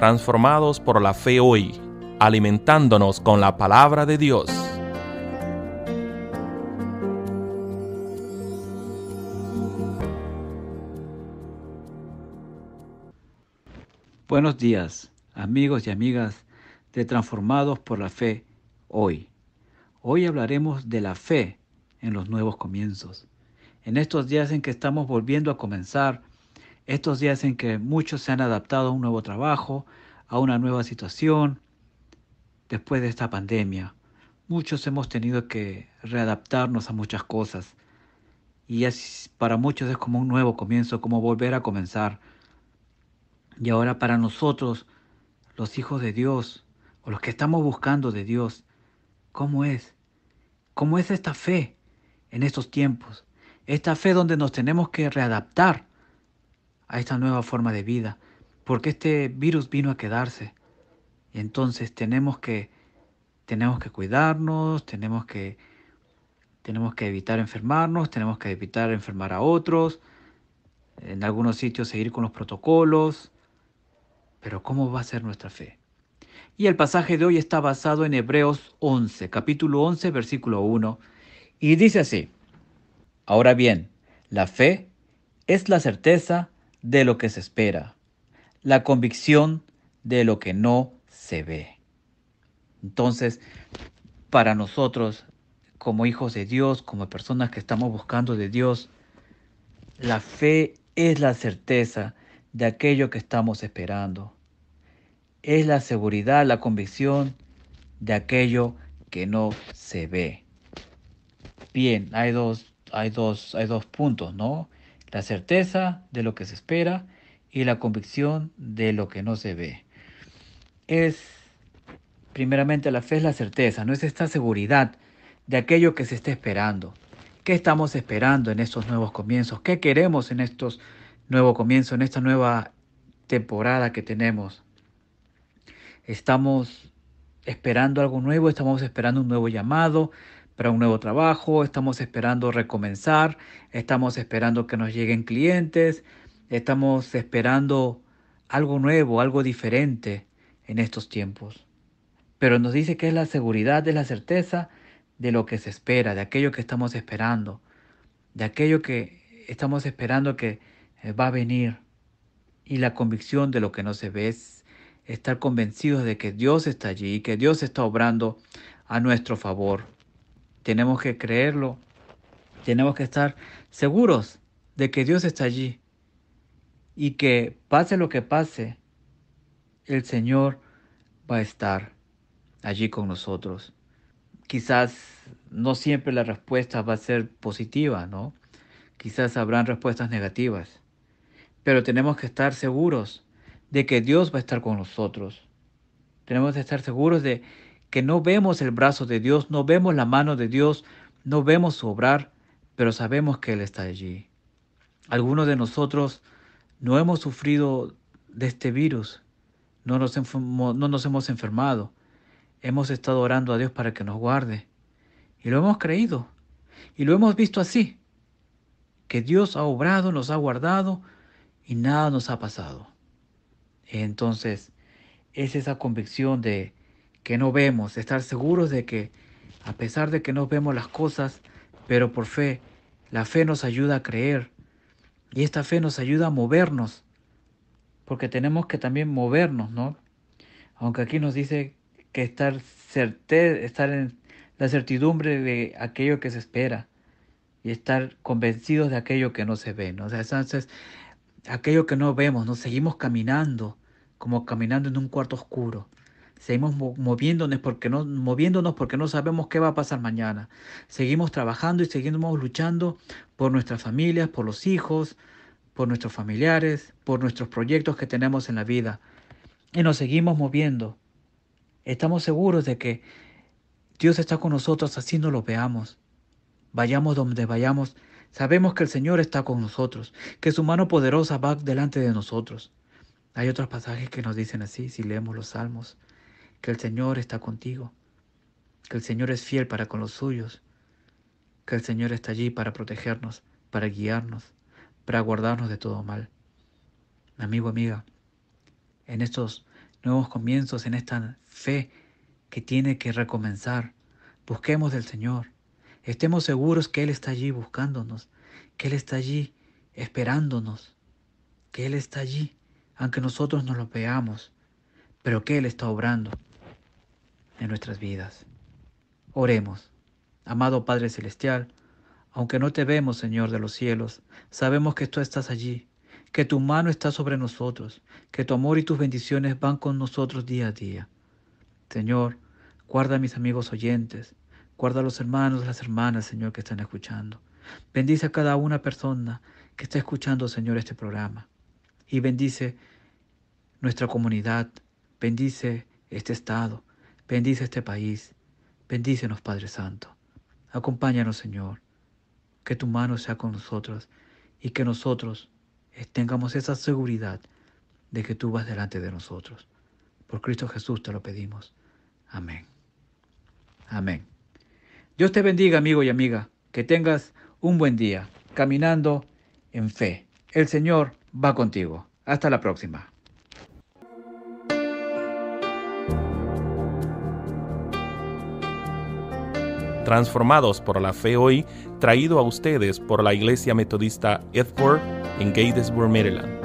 transformados por la fe hoy, alimentándonos con la palabra de Dios. Buenos días, amigos y amigas de Transformados por la Fe hoy. Hoy hablaremos de la fe en los nuevos comienzos. En estos días en que estamos volviendo a comenzar estos días en que muchos se han adaptado a un nuevo trabajo, a una nueva situación, después de esta pandemia, muchos hemos tenido que readaptarnos a muchas cosas. Y para muchos es como un nuevo comienzo, como volver a comenzar. Y ahora para nosotros, los hijos de Dios, o los que estamos buscando de Dios, ¿cómo es? ¿Cómo es esta fe en estos tiempos? Esta fe donde nos tenemos que readaptar a esta nueva forma de vida, porque este virus vino a quedarse. Y entonces tenemos que, tenemos que cuidarnos, tenemos que, tenemos que evitar enfermarnos, tenemos que evitar enfermar a otros, en algunos sitios seguir con los protocolos, pero ¿cómo va a ser nuestra fe? Y el pasaje de hoy está basado en Hebreos 11, capítulo 11, versículo 1, y dice así, Ahora bien, la fe es la certeza de lo que se espera, la convicción de lo que no se ve. Entonces, para nosotros, como hijos de Dios, como personas que estamos buscando de Dios, la fe es la certeza de aquello que estamos esperando. Es la seguridad, la convicción de aquello que no se ve. Bien, hay dos, hay dos, hay dos puntos, ¿no? la certeza de lo que se espera y la convicción de lo que no se ve. Es primeramente la fe es la certeza, no es esta seguridad de aquello que se está esperando. ¿Qué estamos esperando en estos nuevos comienzos? ¿Qué queremos en estos nuevos comienzos, en esta nueva temporada que tenemos? ¿Estamos esperando algo nuevo? ¿Estamos esperando un nuevo llamado? para un nuevo trabajo, estamos esperando recomenzar, estamos esperando que nos lleguen clientes, estamos esperando algo nuevo, algo diferente en estos tiempos. Pero nos dice que es la seguridad, es la certeza de lo que se espera, de aquello que estamos esperando, de aquello que estamos esperando que eh, va a venir y la convicción de lo que no se ve es estar convencidos de que Dios está allí y que Dios está obrando a nuestro favor. Tenemos que creerlo. Tenemos que estar seguros de que Dios está allí. Y que pase lo que pase, el Señor va a estar allí con nosotros. Quizás no siempre la respuesta va a ser positiva, ¿no? Quizás habrán respuestas negativas. Pero tenemos que estar seguros de que Dios va a estar con nosotros. Tenemos que estar seguros de que no vemos el brazo de Dios, no vemos la mano de Dios, no vemos su obrar, pero sabemos que Él está allí. Algunos de nosotros no hemos sufrido de este virus, no nos, no nos hemos enfermado, hemos estado orando a Dios para que nos guarde y lo hemos creído y lo hemos visto así, que Dios ha obrado, nos ha guardado y nada nos ha pasado. Entonces, es esa convicción de que no vemos, estar seguros de que a pesar de que no vemos las cosas, pero por fe, la fe nos ayuda a creer y esta fe nos ayuda a movernos, porque tenemos que también movernos, ¿no? Aunque aquí nos dice que estar, certe estar en la certidumbre de aquello que se espera y estar convencidos de aquello que no se ve, ¿no? O sea, entonces, aquello que no vemos, nos seguimos caminando, como caminando en un cuarto oscuro. Seguimos moviéndonos porque, no, moviéndonos porque no sabemos qué va a pasar mañana. Seguimos trabajando y seguimos luchando por nuestras familias, por los hijos, por nuestros familiares, por nuestros proyectos que tenemos en la vida. Y nos seguimos moviendo. Estamos seguros de que Dios está con nosotros así no lo veamos. Vayamos donde vayamos, sabemos que el Señor está con nosotros, que su mano poderosa va delante de nosotros. Hay otros pasajes que nos dicen así, si leemos los salmos que el Señor está contigo, que el Señor es fiel para con los suyos, que el Señor está allí para protegernos, para guiarnos, para guardarnos de todo mal. Amigo, amiga, en estos nuevos comienzos, en esta fe que tiene que recomenzar, busquemos del Señor, estemos seguros que Él está allí buscándonos, que Él está allí esperándonos, que Él está allí, aunque nosotros no lo veamos, pero que Él está obrando en nuestras vidas. Oremos. Amado Padre Celestial, aunque no te vemos, Señor de los cielos, sabemos que tú estás allí, que tu mano está sobre nosotros, que tu amor y tus bendiciones van con nosotros día a día. Señor, guarda a mis amigos oyentes, guarda a los hermanos, las hermanas, Señor, que están escuchando. Bendice a cada una persona que está escuchando, Señor, este programa. Y bendice nuestra comunidad, bendice este estado, Bendice este país. Bendícenos, Padre Santo. Acompáñanos, Señor. Que tu mano sea con nosotros y que nosotros tengamos esa seguridad de que tú vas delante de nosotros. Por Cristo Jesús te lo pedimos. Amén. Amén. Dios te bendiga, amigo y amiga. Que tengas un buen día caminando en fe. El Señor va contigo. Hasta la próxima. transformados por la fe hoy, traído a ustedes por la Iglesia Metodista Edford en Gatesburg, Maryland.